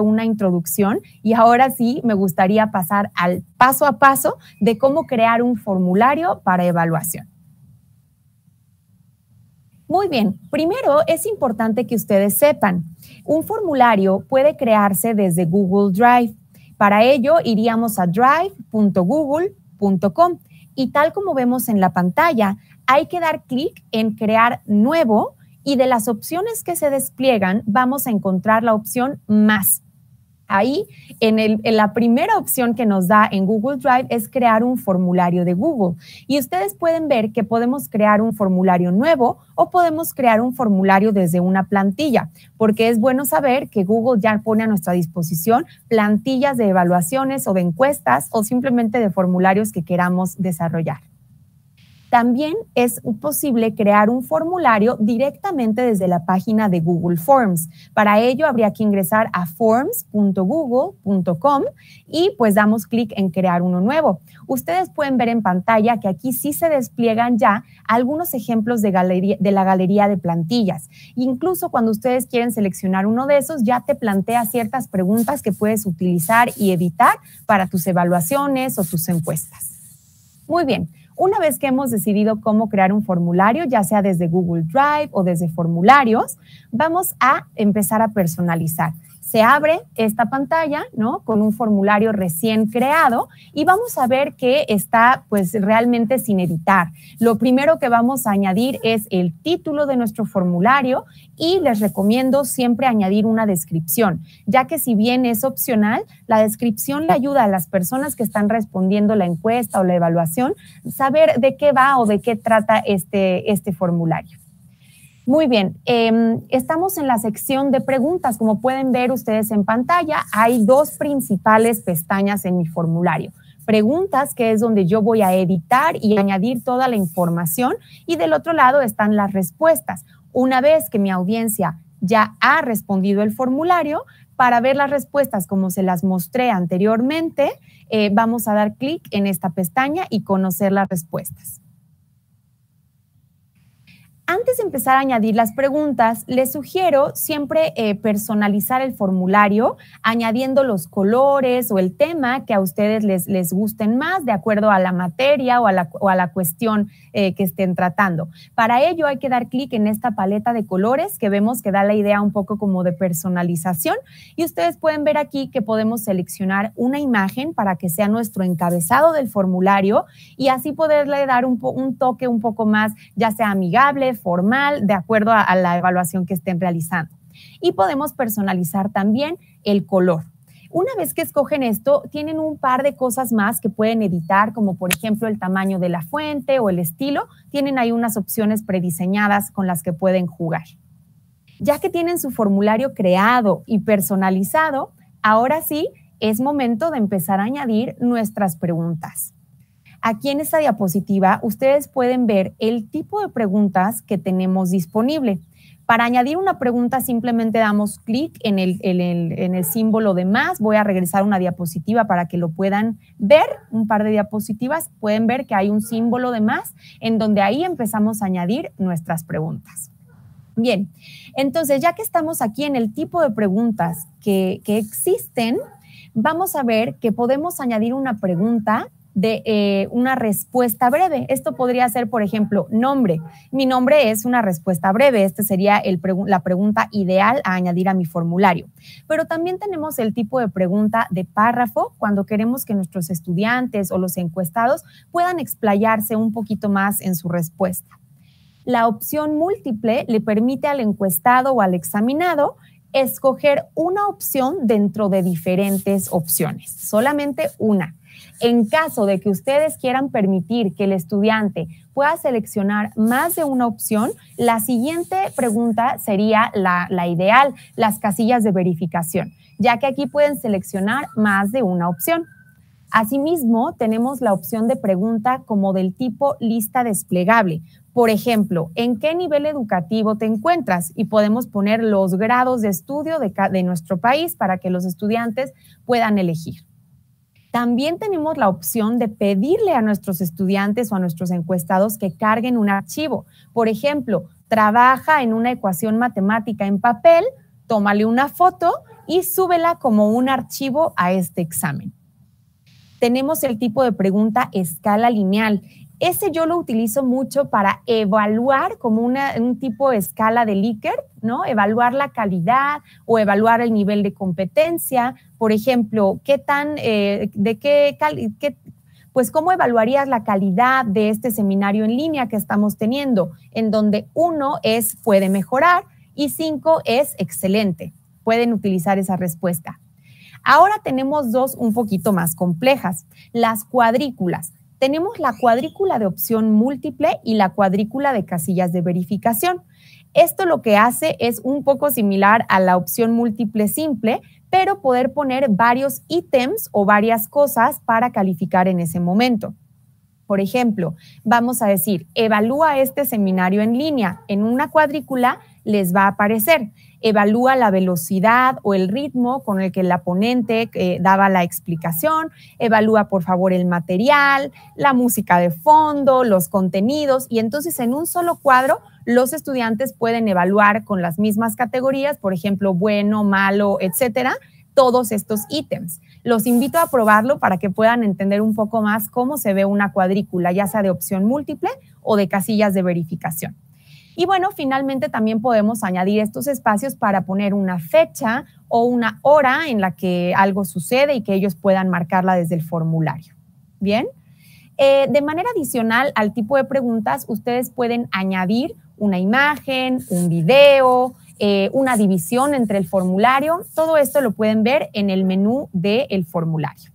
una introducción y ahora sí me gustaría pasar al paso a paso de cómo crear un formulario para evaluación. Muy bien, primero es importante que ustedes sepan, un formulario puede crearse desde Google Drive. Para ello iríamos a drive.google.com y tal como vemos en la pantalla, hay que dar clic en crear nuevo y de las opciones que se despliegan vamos a encontrar la opción más. Ahí, en, la primera opción que nos da en Google Drive es crear un formulario de Google. Y ustedes pueden ver que podemos crear un formulario nuevo o podemos crear un formulario desde una plantilla, porque es bueno saber que Google ya pone a nuestra disposición plantillas de evaluaciones o de encuestas o simplemente de formularios que queramos desarrollar. También es posible crear un formulario directamente desde la página de Google Forms. Para ello habría que ingresar a forms.google.com y pues damos clic en crear uno nuevo. Ustedes pueden ver en pantalla que aquí sí se despliegan ya algunos ejemplos de, la galería de plantillas. Incluso cuando ustedes quieren seleccionar uno de esos, ya te plantea ciertas preguntas que puedes utilizar y editar para tus evaluaciones o tus encuestas. Muy bien, una vez que hemos decidido cómo crear un formulario, ya sea desde Google Drive o desde formularios, vamos a empezar a personalizar se abre esta pantalla, ¿no? Con un formulario recién creado y vamos a ver que está pues realmente sin editar. Lo primero que vamos a añadir es el título de nuestro formulario y les recomiendo siempre añadir una descripción, ya que si bien es opcional, la descripción le ayuda a las personas que están respondiendo la encuesta o la evaluación saber de qué va o de qué trata este, este formulario. Muy bien, em, estamos en la sección de preguntas. Como pueden ver ustedes en pantalla, hay dos principales pestañas en mi formulario. Preguntas, que es donde yo voy a editar y añadir toda la información. Y del otro lado están las respuestas. Una vez que mi audiencia ya ha respondido el formulario, para ver las respuestas como se las mostré anteriormente, eh, vamos a dar clic en esta pestaña y conocer las respuestas antes de empezar a añadir las preguntas, les sugiero siempre eh, personalizar el formulario, añadiendo los colores o el tema que a ustedes les, les gusten más, de acuerdo a la materia o a la, o a la cuestión eh, que estén tratando. Para ello hay que dar clic en esta paleta de colores que vemos que da la idea un poco como de personalización y ustedes pueden ver aquí que podemos seleccionar una imagen para que sea nuestro encabezado del formulario y así poderle dar un, un toque un poco más, ya sea amigable, formal de acuerdo a, la evaluación que estén realizando. Y podemos personalizar también el color. Una vez que escogen esto, tienen un par de cosas más que pueden editar, como por ejemplo el tamaño de la fuente o el estilo. Tienen ahí unas opciones prediseñadas con las que pueden jugar. Ya que tienen su formulario creado y personalizado, ahora sí es momento de empezar a añadir nuestras preguntas. Aquí en esta diapositiva ustedes pueden ver el tipo de preguntas que tenemos disponible. Para añadir una pregunta simplemente damos clic en el, símbolo de más. Voy a regresar una diapositiva para que lo puedan ver, un par de diapositivas. Pueden ver que hay un símbolo de más en donde ahí empezamos a añadir nuestras preguntas. Bien, entonces ya que estamos aquí en el tipo de preguntas que existen, vamos a ver que podemos añadir una pregunta de eh, una respuesta breve. Esto podría ser, por ejemplo, nombre. Mi nombre es una respuesta breve. Esta sería el la pregunta ideal a añadir a mi formulario. Pero también tenemos el tipo de pregunta de párrafo cuando queremos que nuestros estudiantes o los encuestados puedan explayarse un poquito más en su respuesta. La opción múltiple le permite al encuestado o al examinado escoger una opción dentro de diferentes opciones, solamente una. En caso de que ustedes quieran permitir que el estudiante pueda seleccionar más de una opción, la siguiente pregunta sería la, ideal, las casillas de verificación, ya que aquí pueden seleccionar más de una opción. Asimismo, tenemos la opción de pregunta como del tipo lista desplegable. Por ejemplo, ¿en qué nivel educativo te encuentras? Y podemos poner los grados de estudio de nuestro país para que los estudiantes puedan elegir. También tenemos la opción de pedirle a nuestros estudiantes o a nuestros encuestados que carguen un archivo. Por ejemplo, trabaja en una ecuación matemática en papel, tómale una foto y súbela como un archivo a este examen. Tenemos el tipo de pregunta escala lineal. Ese yo lo utilizo mucho para evaluar como un tipo de escala de Likert, ¿no? Evaluar la calidad o evaluar el nivel de competencia. Por ejemplo, qué tan, eh, de qué, qué, pues cómo evaluarías la calidad de este seminario en línea que estamos teniendo, en donde uno es puede mejorar y cinco es excelente. Pueden utilizar esa respuesta. Ahora tenemos dos un poquito más complejas, las cuadrículas tenemos la cuadrícula de opción múltiple y la cuadrícula de casillas de verificación. Esto lo que hace es un poco similar a la opción múltiple simple, pero poder poner varios ítems o varias cosas para calificar en ese momento. Por ejemplo, vamos a decir, evalúa este seminario en línea. En una cuadrícula les va a aparecer. Evalúa la velocidad o el ritmo con el que el ponente eh, daba la explicación. Evalúa, por favor, el material, la música de fondo, los contenidos. Y entonces en un solo cuadro los estudiantes pueden evaluar con las mismas categorías, por ejemplo, bueno, malo, etcétera, todos estos ítems. Los invito a probarlo para que puedan entender un poco más cómo se ve una cuadrícula, ya sea de opción múltiple o de casillas de verificación. Y bueno, finalmente también podemos añadir estos espacios para poner una fecha o una hora en la que algo sucede y que ellos puedan marcarla desde el formulario. Bien. Eh, de manera adicional al tipo de preguntas, ustedes pueden añadir una imagen, un video, eh, una división entre el formulario. Todo esto lo pueden ver en el menú del formulario.